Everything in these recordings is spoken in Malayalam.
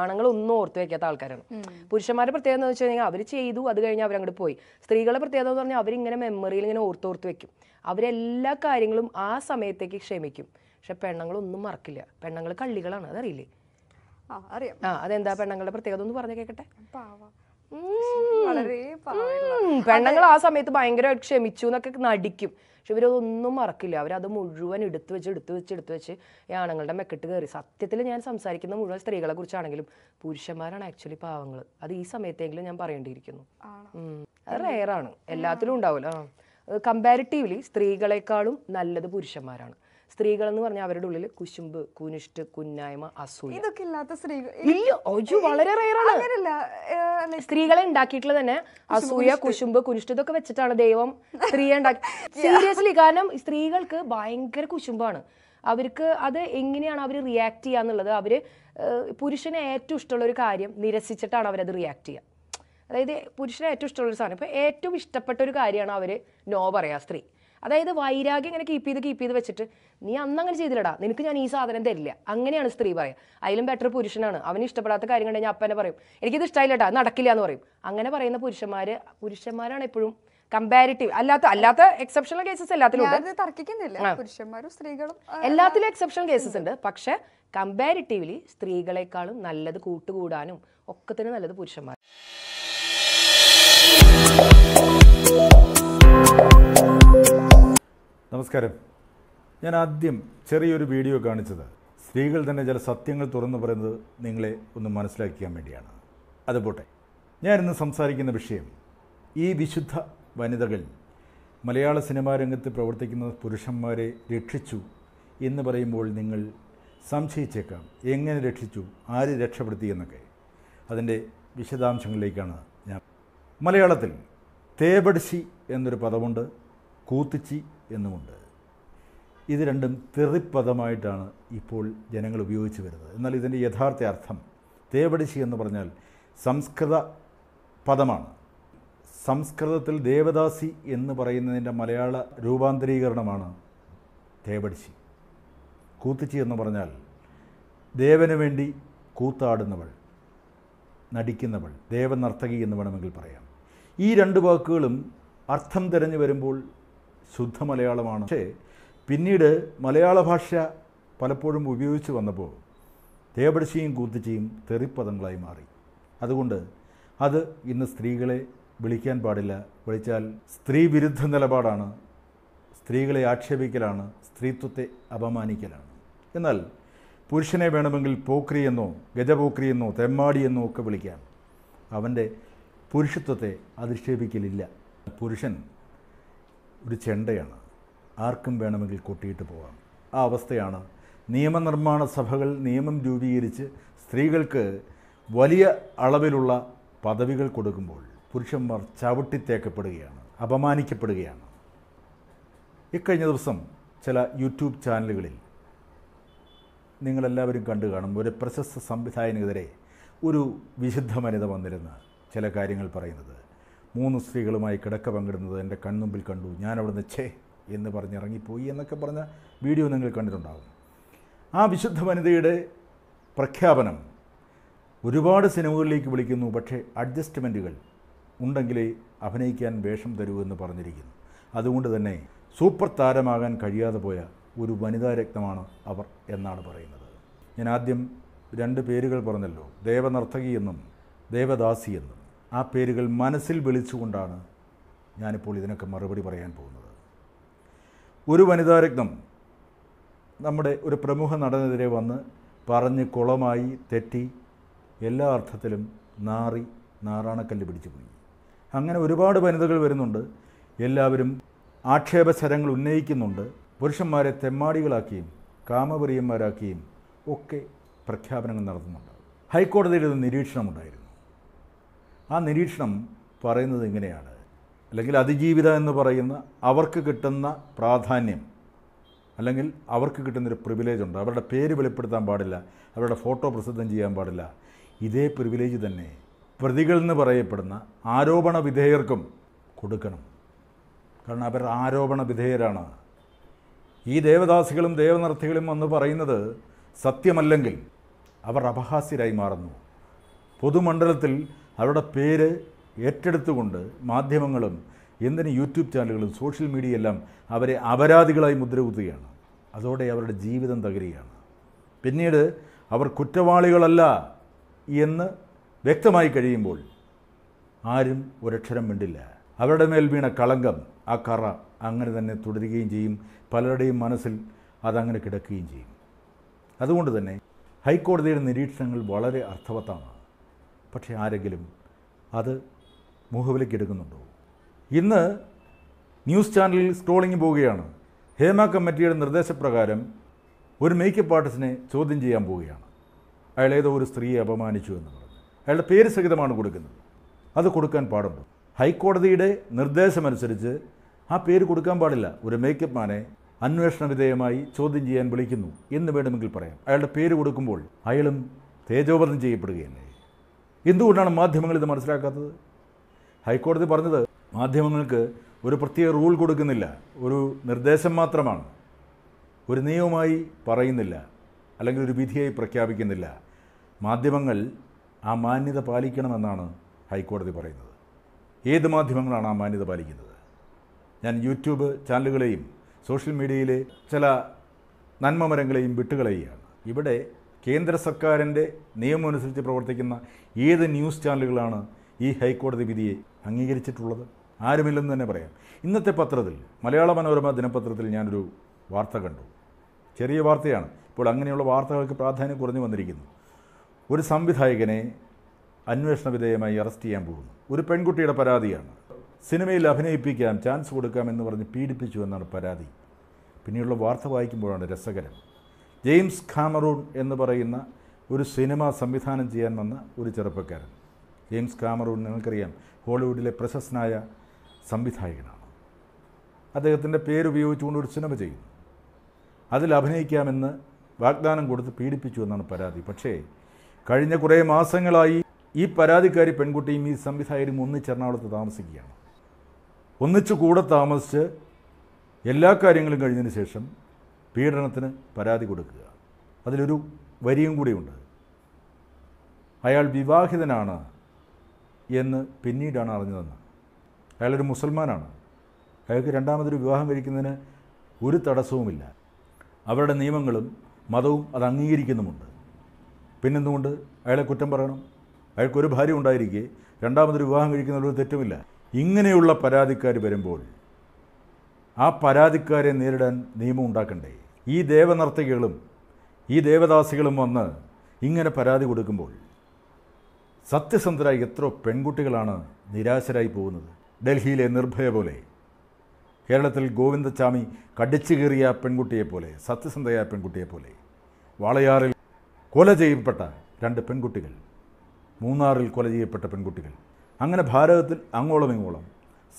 ആണുങ്ങൾ ഒന്നും ഓർത്ത് വയ്ക്കാത്ത ആൾക്കാരാണ് പുരുഷന്മാരുടെ പ്രത്യേകത എന്ന് വെച്ച് കഴിഞ്ഞാൽ അവർ ചെയ്തു അത് കഴിഞ്ഞ് അവരങ്ങോട്ട് പോയി സ്ത്രീകളുടെ പ്രത്യേകത എന്ന് പറഞ്ഞാൽ അവരിങ്ങനെ മെമ്മറിയിൽ ഇങ്ങനെ ഓർത്ത് ഓർത്ത് വെക്കും അവരെല്ലാ കാര്യങ്ങളും ആ സമയത്തേക്ക് ക്ഷമിക്കും പക്ഷെ പെണ്ണുങ്ങളൊന്നും മറക്കില്ല പെണ്ണുങ്ങൾ കള്ളികളാണ് അതറിയില്ലേ ആ അതെന്താ പെണ്ണുങ്ങളുടെ പ്രത്യേകത ഒന്ന് പറഞ്ഞു കേൾക്കട്ടെ പെണ്ണുങ്ങൾ ആ സമയത്ത് ഭയങ്കരമായിട്ട് ക്ഷമിച്ചു എന്നൊക്കെ നടിക്കും പക്ഷെ ഇവരതൊന്നും മറക്കില്ല അവരത് മുഴുവൻ എടുത്തു വെച്ച് എടുത്തു വെച്ച് എടുത്തു വെച്ച് ഈ ആണുങ്ങളുടെ മെക്കെട്ട് കയറി സത്യത്തിൽ ഞാൻ സംസാരിക്കുന്ന മുഴുവൻ സ്ത്രീകളെ കുറിച്ചാണെങ്കിലും പുരുഷന്മാരാണ് ആക്ച്വലി പാവങ്ങൾ അത് ഈ സമയത്തെങ്കിലും ഞാൻ പറയേണ്ടിയിരിക്കുന്നു അത് റെയറാണ് എല്ലാത്തിലും ഉണ്ടാവില്ല കമ്പാരിറ്റീവ്ലി സ്ത്രീകളെക്കാളും നല്ലത് പുരുഷന്മാരാണ് സ്ത്രീകൾ എന്ന് പറഞ്ഞാൽ അവരുടെ ഉള്ളിൽ കുശുമ്പ് കുനിഷ്ട് കുന്നായ്മ അസൂയ ഇതൊക്കെ ഇല്ലാത്ത സ്ത്രീകൾ ഇല്ല ഒജു വളരെ റേറാണ് സ്ത്രീകളെ ഉണ്ടാക്കിയിട്ടുള്ള തന്നെ അസൂയ കുശുമ്പ് കുനിഷ്ട് ഇതൊക്കെ വെച്ചിട്ടാണ് ദൈവം സ്ത്രീയെ ഉണ്ടാക്കി സീരിയസ്ലി കാരണം സ്ത്രീകൾക്ക് ഭയങ്കര കുശുമ്പാണ് അവർക്ക് അത് എങ്ങനെയാണ് അവർ റിയാക്ട് ചെയ്യുക എന്നുള്ളത് അവർ പുരുഷന് ഏറ്റവും ഇഷ്ടമുള്ള ഒരു കാര്യം നിരസിച്ചിട്ടാണ് അവരത് റിയാക്ട് ചെയ്യുക അതായത് പുരുഷന് ഏറ്റവും ഇഷ്ടമുള്ള സാധനം ഇപ്പോൾ ഏറ്റവും ഇഷ്ടപ്പെട്ട ഒരു കാര്യമാണ് അവർ നോ പറയുക സ്ത്രീ അതായത് വൈരാഗ്യം ഇങ്ങനെ കീപ്പ് ചെയ്ത് കീപ്പ് ചെയ്ത് വെച്ചിട്ട് നീ അന്ന് അങ്ങനെ ചെയ്തില്ലടാ നിനക്ക് ഞാൻ ഈ സാധനം തരില്ല അങ്ങനെയാണ് സ്ത്രീ പറയുക അതിലും ബെറ്റർ പുരുഷനാണ് അവന് ഇഷ്ടപ്പെടാത്ത കാര്യം കണ്ടു ഞാൻ അപ്പനെ പറയും എനിക്കിത് ഇഷ്ടമായില്ലട്ടാ നടക്കില്ല എന്ന് പറയും അങ്ങനെ പറയുന്ന പുരുഷന്മാർ പുരുഷന്മാരാണ് എപ്പോഴും കമ്പാരിറ്റീവ് അല്ലാത്ത അല്ലാത്ത എക്സെപ്ഷണൽ കേസസ് എല്ലാത്തിലും തർക്കിക്കുന്നില്ല പുരുഷന്മാരും സ്ത്രീകളും എല്ലാത്തിലും എക്സെപ്ഷണൽ കേസസ് ഉണ്ട് പക്ഷെ കമ്പാരിറ്റീവ്ലി സ്ത്രീകളെക്കാളും നല്ലത് കൂട്ടുകൂടാനും ഒക്കത്തിന് നല്ലത് പുരുഷന്മാർ നമസ്കാരം ഞാൻ ആദ്യം ചെറിയൊരു വീഡിയോ കാണിച്ചത് സ്ത്രീകൾ തന്നെ ചില സത്യങ്ങൾ തുറന്നു പറയുന്നത് നിങ്ങളെ ഒന്ന് മനസ്സിലാക്കിക്കാൻ വേണ്ടിയാണ് അതുപോട്ടെ ഞാൻ ഇന്ന് സംസാരിക്കുന്ന വിഷയം ഈ വിശുദ്ധ വനിതകൾ മലയാള സിനിമാ രംഗത്ത് പ്രവർത്തിക്കുന്ന പുരുഷന്മാരെ രക്ഷിച്ചു എന്ന് പറയുമ്പോൾ നിങ്ങൾ സംശയിച്ചേക്കാം എങ്ങനെ രക്ഷിച്ചു ആര് രക്ഷപ്പെടുത്തി എന്നൊക്കെ അതിൻ്റെ വിശദാംശങ്ങളിലേക്കാണ് ഞാൻ മലയാളത്തിൽ തേബടിശി എന്നൊരു പദമുണ്ട് കൂത്തിച്ചി എന്നുമുണ്ട് ഇത് രണ്ടും തെറിപ്പദമായിട്ടാണ് ഇപ്പോൾ ജനങ്ങൾ ഉപയോഗിച്ച് വരുന്നത് എന്നാൽ ഇതിൻ്റെ യഥാർത്ഥ അർത്ഥം തേവടിശി എന്ന് പറഞ്ഞാൽ സംസ്കൃത പദമാണ് സംസ്കൃതത്തിൽ ദേവദാസി എന്ന് പറയുന്നതിൻ്റെ മലയാള രൂപാന്തരീകരണമാണ് തേവടിശി കൂത്തിച്ചി എന്ന് പറഞ്ഞാൽ ദേവന് വേണ്ടി കൂത്താടുന്നവൾ നടിക്കുന്നവൾ ദേവനർത്തകി എന്ന് വേണമെങ്കിൽ പറയാം ഈ രണ്ട് വാക്കുകളും അർത്ഥം തിരഞ്ഞു വരുമ്പോൾ ശുദ്ധ മലയാളമാണ് പക്ഷേ പിന്നീട് മലയാള ഭാഷ പലപ്പോഴും ഉപയോഗിച്ച് വന്നപ്പോൾ തേപടിശയും കൂത്തിച്ചയും തെറിപ്പദങ്ങളായി മാറി അതുകൊണ്ട് അത് ഇന്ന് സ്ത്രീകളെ വിളിക്കാൻ പാടില്ല വിളിച്ചാൽ സ്ത്രീ വിരുദ്ധ നിലപാടാണ് സ്ത്രീകളെ ആക്ഷേപിക്കലാണ് സ്ത്രീത്വത്തെ അപമാനിക്കലാണ് എന്നാൽ പുരുഷനെ വേണമെങ്കിൽ പോക്രി എന്നോ ഗജപോക്രി എന്നോ തെമ്മാടി എന്നോ ഒക്കെ വിളിക്കാം അവൻ്റെ പുരുഷത്വത്തെ അധിക്ഷേപിക്കലില്ല പുരുഷൻ ഒരു ചെണ്ടയാണ് ആർക്കും വേണമെങ്കിൽ കൂട്ടിയിട്ട് പോകാം ആ അവസ്ഥയാണ് നിയമനിർമ്മാണ സഭകൾ നിയമം രൂപീകരിച്ച് സ്ത്രീകൾക്ക് വലിയ അളവിലുള്ള പദവികൾ കൊടുക്കുമ്പോൾ പുരുഷന്മാർ ചവിട്ടിത്തേക്കപ്പെടുകയാണ് അപമാനിക്കപ്പെടുകയാണ് ഇക്കഴിഞ്ഞ ദിവസം ചില യൂട്യൂബ് ചാനലുകളിൽ നിങ്ങളെല്ലാവരും കണ്ടു കാണും ഒരു പ്രശസ്ത സംവിധായകനെതിരെ ഒരു വിശുദ്ധ വനിത വന്നിരുന്ന ചില കാര്യങ്ങൾ പറയുന്നത് മൂന്ന് സ്ത്രീകളുമായി കിടക്ക പങ്കിടുന്നത് എൻ്റെ കൺമുമ്പിൽ കണ്ടു ഞാൻ അവിടുന്ന് ഛേ എന്ന് ഇറങ്ങിപ്പോയി എന്നൊക്കെ പറഞ്ഞ വീഡിയോ നിങ്ങൾ കണ്ടിട്ടുണ്ടാകും ആ വിശുദ്ധ വനിതയുടെ പ്രഖ്യാപനം ഒരുപാട് സിനിമകളിലേക്ക് വിളിക്കുന്നു പക്ഷേ അഡ്ജസ്റ്റ്മെൻറ്റുകൾ ഉണ്ടെങ്കിലേ അഭിനയിക്കാൻ വേഷം തരൂ എന്ന് പറഞ്ഞിരിക്കുന്നു അതുകൊണ്ട് തന്നെ സൂപ്പർ താരമാകാൻ കഴിയാതെ പോയ ഒരു വനിതാ രക്തമാണ് അവർ എന്നാണ് പറയുന്നത് ഞാൻ ആദ്യം രണ്ട് പേരുകൾ പറഞ്ഞല്ലോ ദേവനർത്തകി എന്നും ദേവദാസി എന്നും ആ പേരുകൾ മനസ്സിൽ വിളിച്ചുകൊണ്ടാണ് ഞാനിപ്പോൾ ഇതിനൊക്കെ മറുപടി പറയാൻ പോകുന്നത് ഒരു വനിതാരത്നം നമ്മുടെ ഒരു പ്രമുഖ നടനെതിരെ വന്ന് പറഞ്ഞ് കുളമായി തെറ്റി എല്ലാ അർത്ഥത്തിലും നാറി നാറാണക്കല്ല് പിടിച്ചു പോയി അങ്ങനെ ഒരുപാട് വനിതകൾ വരുന്നുണ്ട് എല്ലാവരും ആക്ഷേപശരങ്ങൾ ഉന്നയിക്കുന്നുണ്ട് പുരുഷന്മാരെ തെമ്മാടികളാക്കിയും കാമപ്രിയന്മാരാക്കിയും ഒക്കെ പ്രഖ്യാപനങ്ങൾ നടത്തുന്നുണ്ട് ഹൈക്കോടതിയിൽ ഒരു നിരീക്ഷണമുണ്ടായിരുന്നു ആ നിരീക്ഷണം പറയുന്നത് ഇങ്ങനെയാണ് അല്ലെങ്കിൽ അതിജീവിതം എന്ന് പറയുന്ന അവർക്ക് കിട്ടുന്ന പ്രാധാന്യം അല്ലെങ്കിൽ അവർക്ക് കിട്ടുന്നൊരു പ്രിവിലേജ് ഉണ്ട് അവരുടെ പേര് വെളിപ്പെടുത്താൻ പാടില്ല അവരുടെ ഫോട്ടോ പ്രസിദ്ധം ചെയ്യാൻ പാടില്ല ഇതേ പ്രിവിലേജ് തന്നെ പ്രതികൾ എന്ന് പറയപ്പെടുന്ന ആരോപണ വിധേയർക്കും കൊടുക്കണം കാരണം അവർ ആരോപണ വിധേയരാണ് ഈ ദേവദാസികളും ദേവനർത്ഥികളും എന്ന് പറയുന്നത് സത്യമല്ലെങ്കിൽ അവർ അപഹാസ്യരായി മാറുന്നു പൊതുമണ്ഡലത്തിൽ അവരുടെ പേര് ഏറ്റെടുത്തുകൊണ്ട് മാധ്യമങ്ങളും എന്തിന് യൂട്യൂബ് ചാനലുകളും സോഷ്യൽ മീഡിയ എല്ലാം അവരെ അപരാധികളായി മുദ്രകുത്തുകയാണ് അതോടെ അവരുടെ ജീവിതം തകരുകയാണ് പിന്നീട് അവർ കുറ്റവാളികളല്ല എന്ന് വ്യക്തമായി കഴിയുമ്പോൾ ആരും ഒരക്ഷരം മിണ്ടില്ല അവരുടെ മേൽ വീണ കളങ്കം ആ കറ അങ്ങനെ തന്നെ തുടരുകയും ചെയ്യും പലരുടെയും മനസ്സിൽ അതങ്ങനെ കിടക്കുകയും ചെയ്യും അതുകൊണ്ട് തന്നെ ഹൈക്കോടതിയുടെ നിരീക്ഷണങ്ങൾ വളരെ അർത്ഥവത്താണ് പക്ഷേ ആരെങ്കിലും അത് മുഖവിലേക്ക് എടുക്കുന്നുണ്ടോ ഇന്ന് ന്യൂസ് ചാനലിൽ സ്ക്രോളിംഗ് പോവുകയാണ് ഹേമ കമ്മിറ്റിയുടെ നിർദ്ദേശപ്രകാരം ഒരു മേക്കപ്പ് ആർട്ടിസ്റ്റിനെ ചോദ്യം ചെയ്യാൻ പോവുകയാണ് അയാൾ ഏതോ ഒരു സ്ത്രീയെ അപമാനിച്ചു എന്ന് പറഞ്ഞു അയാളുടെ പേര് സഹിതമാണ് കൊടുക്കുന്നത് അത് കൊടുക്കാൻ പാടുണ്ടോ ഹൈക്കോടതിയുടെ നിർദ്ദേശമനുസരിച്ച് ആ പേര് കൊടുക്കാൻ പാടില്ല ഒരു മേക്കപ്പ് മാനെ അന്വേഷണ വിധേയമായി ചോദ്യം ചെയ്യാൻ വിളിക്കുന്നു എന്ന് വേണമെങ്കിൽ പറയാം അയാളുടെ പേര് കൊടുക്കുമ്പോൾ അയാളും തേജോവധം ചെയ്യപ്പെടുകയല്ലേ എന്തുകൊണ്ടാണ് മാധ്യമങ്ങൾ ഇത് മനസ്സിലാക്കാത്തത് ഹൈക്കോടതി പറഞ്ഞത് മാധ്യമങ്ങൾക്ക് ഒരു പ്രത്യേക റൂൾ കൊടുക്കുന്നില്ല ഒരു നിർദ്ദേശം മാത്രമാണ് ഒരു നിയമമായി പറയുന്നില്ല അല്ലെങ്കിൽ ഒരു വിധിയായി പ്രഖ്യാപിക്കുന്നില്ല മാധ്യമങ്ങൾ ആ മാന്യത പാലിക്കണമെന്നാണ് ഹൈക്കോടതി പറയുന്നത് ഏത് മാധ്യമങ്ങളാണ് ആ മാന്യത പാലിക്കുന്നത് ഞാൻ യൂട്യൂബ് ചാനലുകളെയും സോഷ്യൽ മീഡിയയിലെ ചില നന്മമരങ്ങളെയും വിട്ടുകളയുകയാണ് ഇവിടെ കേന്ദ്ര സർക്കാരിൻ്റെ നിയമമനുസരിച്ച് പ്രവർത്തിക്കുന്ന ഏത് ന്യൂസ് ചാനലുകളാണ് ഈ ഹൈക്കോടതി വിധിയെ അംഗീകരിച്ചിട്ടുള്ളത് ആരുമില്ലെന്ന് തന്നെ പറയാം ഇന്നത്തെ പത്രത്തിൽ മലയാള മനോരമ ദിനപത്രത്തിൽ ഞാനൊരു വാർത്ത കണ്ടു ചെറിയ വാർത്തയാണ് ഇപ്പോൾ അങ്ങനെയുള്ള വാർത്തകൾക്ക് പ്രാധാന്യം കുറഞ്ഞു വന്നിരിക്കുന്നു ഒരു സംവിധായകനെ അന്വേഷണ വിധേയമായി അറസ്റ്റ് ചെയ്യാൻ പോകുന്നു ഒരു പെൺകുട്ടിയുടെ പരാതിയാണ് സിനിമയിൽ അഭിനയിപ്പിക്കാം ചാൻസ് കൊടുക്കാം എന്ന് പറഞ്ഞ് പീഡിപ്പിച്ചു എന്നാണ് പരാതി പിന്നെയുള്ള വാർത്ത വായിക്കുമ്പോഴാണ് രസകരം ജെയിംസ് കാമറൂൺ എന്ന് പറയുന്ന ഒരു സിനിമ സംവിധാനം ചെയ്യാൻ വന്ന ഒരു ചെറുപ്പക്കാരൻ ജെയിംസ് കാമറൂൺ നിങ്ങൾക്കറിയാം ഹോളിവുഡിലെ പ്രശസ്തനായ സംവിധായകനാണ് അദ്ദേഹത്തിൻ്റെ പേരുപയോഗിച്ചുകൊണ്ട് ഒരു സിനിമ ചെയ്യുന്നു അതിൽ അഭിനയിക്കാമെന്ന് വാഗ്ദാനം കൊടുത്ത് പീഡിപ്പിച്ചു എന്നാണ് പരാതി പക്ഷേ കഴിഞ്ഞ കുറേ മാസങ്ങളായി ഈ പരാതിക്കാരി പെൺകുട്ടിയും ഈ സംവിധായകരും എറണാകുളത്ത് താമസിക്കുകയാണ് ഒന്നിച്ചു കൂടെ താമസിച്ച് എല്ലാ കാര്യങ്ങളും കഴിഞ്ഞതിന് ശേഷം പീഡനത്തിന് പരാതി കൊടുക്കുക അതിലൊരു വരിയും കൂടിയുണ്ട് അയാൾ വിവാഹിതനാണ് എന്ന് പിന്നീടാണ് അറിഞ്ഞതെന്ന് അയാളൊരു മുസൽമാനാണ് അയാൾക്ക് രണ്ടാമതൊരു വിവാഹം കഴിക്കുന്നതിന് ഒരു തടസ്സവുമില്ല അവരുടെ നിയമങ്ങളും മതവും അത് അംഗീകരിക്കുന്നുമുണ്ട് പിന്നെന്തുകൊണ്ട് അയാളെ കുറ്റം പറയണം അയാൾക്കൊരു ഭാര്യ ഉണ്ടായിരിക്കെ രണ്ടാമതൊരു വിവാഹം കഴിക്കുന്നതിലൊരു തെറ്റുമില്ല ഇങ്ങനെയുള്ള പരാതിക്കാർ വരുമ്പോൾ ആ പരാതിക്കാരെ നേരിടാൻ നിയമം ഉണ്ടാക്കണ്ടേ ഈ ദേവനർത്തകികളും ഈ ദേവദാസികളും വന്ന് ഇങ്ങനെ പരാതി കൊടുക്കുമ്പോൾ സത്യസന്ധരായ എത്ര പെൺകുട്ടികളാണ് നിരാശരായി പോകുന്നത് ഡൽഹിയിലെ നിർഭയ പോലെ കേരളത്തിൽ ഗോവിന്ദച്ചാമി കടിച്ചു കീറിയ പെൺകുട്ടിയെപ്പോലെ സത്യസന്ധയായ പെൺകുട്ടിയെപ്പോലെ വാളയാറിൽ കൊല ചെയ്യപ്പെട്ട രണ്ട് പെൺകുട്ടികൾ മൂന്നാറിൽ കൊല ചെയ്യപ്പെട്ട പെൺകുട്ടികൾ അങ്ങനെ ഭാരതത്തിൽ അങ്ങോളം ഇങ്ങോളം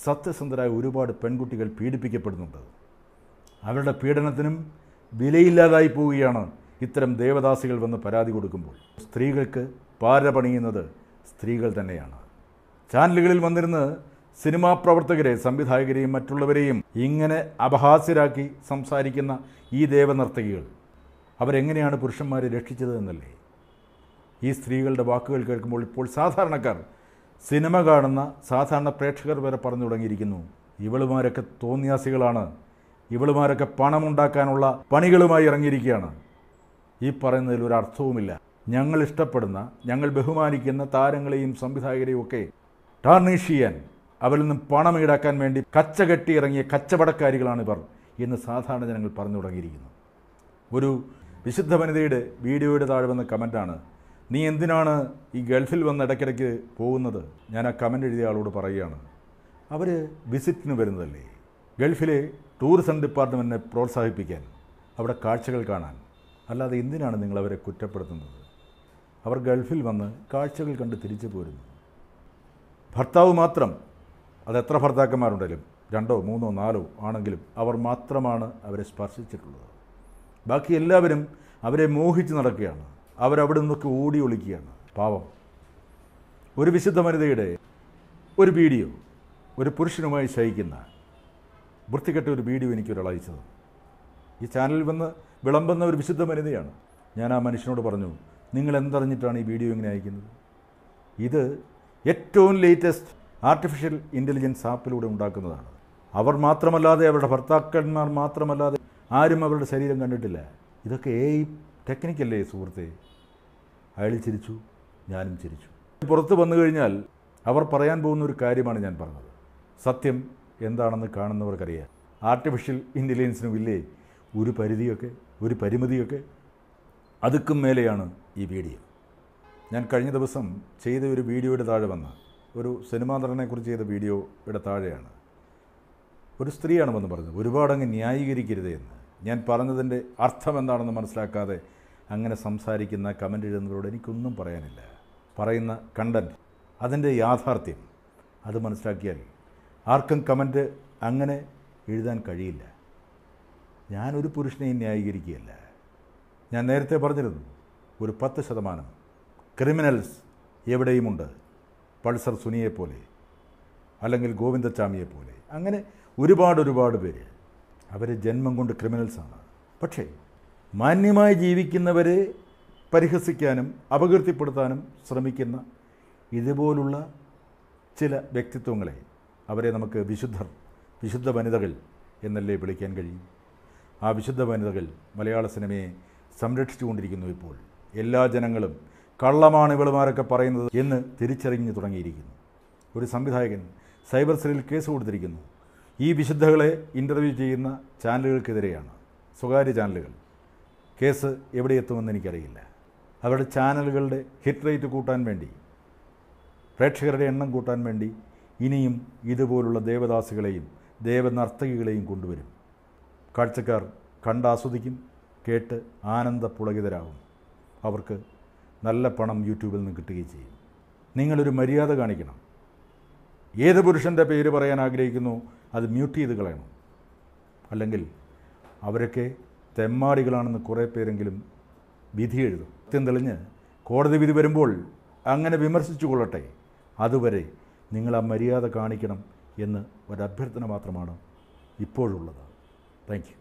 സത്യസന്ധരായ ഒരുപാട് പെൺകുട്ടികൾ പീഡിപ്പിക്കപ്പെടുന്നുണ്ട് അവരുടെ പീഡനത്തിനും വിലയില്ലാതായി പോവുകയാണ് ഇത്തരം ദേവദാസികൾ വന്ന് പരാതി കൊടുക്കുമ്പോൾ സ്ത്രീകൾക്ക് പാര പണിയുന്നത് സ്ത്രീകൾ തന്നെയാണ് ചാനലുകളിൽ വന്നിരുന്ന് സിനിമാ പ്രവർത്തകരെ സംവിധായകരെയും മറ്റുള്ളവരെയും ഇങ്ങനെ അപഹാസ്യരാക്കി സംസാരിക്കുന്ന ഈ ദേവനർത്തകികൾ അവരെങ്ങനെയാണ് പുരുഷന്മാരെ രക്ഷിച്ചത് എന്നല്ലേ ഈ സ്ത്രീകളുടെ വാക്കുകൾ കേൾക്കുമ്പോൾ ഇപ്പോൾ സാധാരണക്കാർ സിനിമ കാണുന്ന സാധാരണ പ്രേക്ഷകർ വരെ പറഞ്ഞു തുടങ്ങിയിരിക്കുന്നു ഇവളുമാരൊക്കെ തോന്നിയാസികളാണ് ഇവളുമാരൊക്കെ പണമുണ്ടാക്കാനുള്ള പണികളുമായി ഇറങ്ങിയിരിക്കുകയാണ് ഈ പറയുന്നതിൽ ഒരു അർത്ഥവുമില്ല ഞങ്ങൾ ഇഷ്ടപ്പെടുന്ന ഞങ്ങൾ ബഹുമാനിക്കുന്ന താരങ്ങളെയും സംവിധായകരെയും ഒക്കെ ടാർണിഷ് അവരിൽ നിന്നും പണം ഈടാക്കാൻ വേണ്ടി കച്ചകെട്ടി ഇറങ്ങിയ കച്ചവടക്കാരികളാണ് ഇവർ എന്ന് സാധാരണ ജനങ്ങൾ പറഞ്ഞു തുടങ്ങിയിരിക്കുന്നു ഒരു വിശുദ്ധ വനിതയുടെ വീഡിയോയുടെ താഴെ വന്ന കമൻറ്റാണ് നീ എന്തിനാണ് ഈ ഗൾഫിൽ വന്ന് ഇടയ്ക്കിടയ്ക്ക് പോകുന്നത് ഞാൻ ആ കമൻ്റ് എഴുതിയ ആളോട് പറയുകയാണ് അവർ വിസിറ്റിന് വരുന്നതല്ലേ ഗൾഫിലെ ടൂറിസം ഡിപ്പാർട്ട്മെൻറ്റിനെ പ്രോത്സാഹിപ്പിക്കാൻ അവിടെ കാഴ്ചകൾ കാണാൻ അല്ലാതെ എന്തിനാണ് നിങ്ങളവരെ കുറ്റപ്പെടുത്തുന്നത് അവർ ഗൾഫിൽ വന്ന് കാഴ്ചകൾ കണ്ട് തിരിച്ചു പോരുന്നു ഭർത്താവ് മാത്രം അത് എത്ര ഭർത്താക്കന്മാരുണ്ടെങ്കിലും രണ്ടോ മൂന്നോ നാലോ ആണെങ്കിലും അവർ മാത്രമാണ് അവരെ സ്പർശിച്ചിട്ടുള്ളത് ബാക്കി എല്ലാവരും അവരെ മോഹിച്ച് നടക്കുകയാണ് അവരവിടെ നിന്നൊക്കെ ഓടി ഒളിക്കുകയാണ് പാവം ഒരു വിശുദ്ധ വനിതയുടെ ഒരു വീഡിയോ ഒരു പുരുഷനുമായി ശയിക്കുന്ന വൃത്തികെട്ട ഒരു വീഡിയോ എനിക്കൊരാൾ അയച്ചത് ഈ ചാനലിൽ വന്ന് വിളമ്പുന്ന ഒരു വിശുദ്ധ വനിതയാണ് ഞാൻ ആ മനുഷ്യനോട് പറഞ്ഞു നിങ്ങൾ എന്തറിഞ്ഞിട്ടാണ് ഈ വീഡിയോ ഇങ്ങനെ അയക്കുന്നത് ഇത് ഏറ്റവും ലേറ്റസ്റ്റ് ആർട്ടിഫിഷ്യൽ ഇൻ്റലിജൻസ് ആപ്പിലൂടെ ഉണ്ടാക്കുന്നതാണ് അവർ മാത്രമല്ലാതെ അവരുടെ ഭർത്താക്കന്മാർ മാത്രമല്ലാതെ ആരും അവരുടെ ശരീരം കണ്ടിട്ടില്ല ഇതൊക്കെ എ ടെക്നിക്കല്ലേ സുഹൃത്തെ അയാൾ ചിരിച്ചു ഞാനും ചിരിച്ചു പുറത്ത് വന്നു കഴിഞ്ഞാൽ അവർ പറയാൻ പോകുന്ന ഒരു കാര്യമാണ് ഞാൻ പറഞ്ഞത് സത്യം എന്താണെന്ന് കാണുന്നവർക്കറിയാം ആർട്ടിഫിഷ്യൽ ഇൻ്റലിജൻസിനും ഇല്ലേ ഒരു പരിധിയൊക്കെ ഒരു പരിമിതിയൊക്കെ അതുക്കും മേലെയാണ് ഈ വീഡിയോ ഞാൻ കഴിഞ്ഞ ദിവസം ചെയ്ത ഒരു വീഡിയോയുടെ താഴെ വന്ന ഒരു സിനിമാ നടനെക്കുറിച്ച് ചെയ്ത വീഡിയോയുടെ താഴെയാണ് ഒരു സ്ത്രീയാണ് വന്ന് പറഞ്ഞത് ഒരുപാടങ്ങ് ന്യായീകരിക്കരുത് എന്ന് ഞാൻ പറഞ്ഞതിൻ്റെ അർത്ഥം എന്താണെന്ന് മനസ്സിലാക്കാതെ അങ്ങനെ സംസാരിക്കുന്ന കമൻ്റ് എഴുതുന്നവരോട് എനിക്കൊന്നും പറയാനില്ല പറയുന്ന കണ്ടൻറ്റ് അതിൻ്റെ യാഥാർത്ഥ്യം അത് മനസ്സിലാക്കിയാൽ ആർക്കും കമൻറ്റ് അങ്ങനെ എഴുതാൻ കഴിയില്ല ഞാനൊരു പുരുഷനെയും ന്യായീകരിക്കുകയല്ല ഞാൻ നേരത്തെ പറഞ്ഞിരുന്നു ഒരു പത്ത് ശതമാനം ക്രിമിനൽസ് എവിടെയുമുണ്ട് പൾസർ സുനിയെപ്പോലെ അല്ലെങ്കിൽ ഗോവിന്ദച്ചാമിയെപ്പോലെ അങ്ങനെ ഒരുപാട് ഒരുപാട് പേര് അവർ ജന്മം കൊണ്ട് ക്രിമിനൽസാണ് പക്ഷേ മാന്യമായി ജീവിക്കുന്നവരെ പരിഹസിക്കാനും അപകീർത്തിപ്പെടുത്താനും ശ്രമിക്കുന്ന ഇതുപോലുള്ള ചില വ്യക്തിത്വങ്ങളെ അവരെ നമുക്ക് വിശുദ്ധർ വിശുദ്ധ വനിതകൾ എന്നല്ലേ വിളിക്കാൻ കഴിയും ആ വിശുദ്ധ വനിതകൾ മലയാള സിനിമയെ സംരക്ഷിച്ചുകൊണ്ടിരിക്കുന്നു ഇപ്പോൾ എല്ലാ ജനങ്ങളും കള്ളമാണ് ഇവളുമാരൊക്കെ പറയുന്നത് എന്ന് തിരിച്ചറിഞ്ഞു തുടങ്ങിയിരിക്കുന്നു ഒരു സംവിധായകൻ സൈബർ സെല്ലിൽ കേസ് കൊടുത്തിരിക്കുന്നു ഈ വിശുദ്ധകളെ ഇൻ്റർവ്യൂ ചെയ്യുന്ന ചാനലുകൾക്കെതിരെയാണ് സ്വകാര്യ ചാനലുകൾ കേസ് എവിടെ എത്തുമെന്ന് എനിക്കറിയില്ല അവരുടെ ചാനലുകളുടെ ഹിറ്റ് റേറ്റ് കൂട്ടാൻ വേണ്ടി പ്രേക്ഷകരുടെ എണ്ണം കൂട്ടാൻ വേണ്ടി ഇനിയും ഇതുപോലുള്ള ദേവദാസികളെയും ദേവനർത്തകികളെയും കൊണ്ടുവരും കാഴ്ചക്കാർ കണ്ടാസ്വദിക്കും കേട്ട് ആനന്ദപുളകിതരാകും അവർക്ക് നല്ല പണം യൂട്യൂബിൽ നിന്ന് കിട്ടുകയും ചെയ്യും നിങ്ങളൊരു മര്യാദ കാണിക്കണം ഏത് പുരുഷൻ്റെ പേര് പറയാൻ ആഗ്രഹിക്കുന്നു അത് മ്യൂട്ട് ചെയ്ത് കളയണം അല്ലെങ്കിൽ അവരൊക്കെ തെമ്മാടികളാണെന്ന് കുറേ പേരെങ്കിലും വിധി എഴുതും സത്യം തെളിഞ്ഞ് കോടതി വിധി വരുമ്പോൾ അങ്ങനെ വിമർശിച്ചു കൊള്ളട്ടെ അതുവരെ നിങ്ങൾ ആ മര്യാദ കാണിക്കണം എന്ന് ഒരഭ്യർത്ഥന മാത്രമാണ് ഇപ്പോഴുള്ളത് താങ്ക്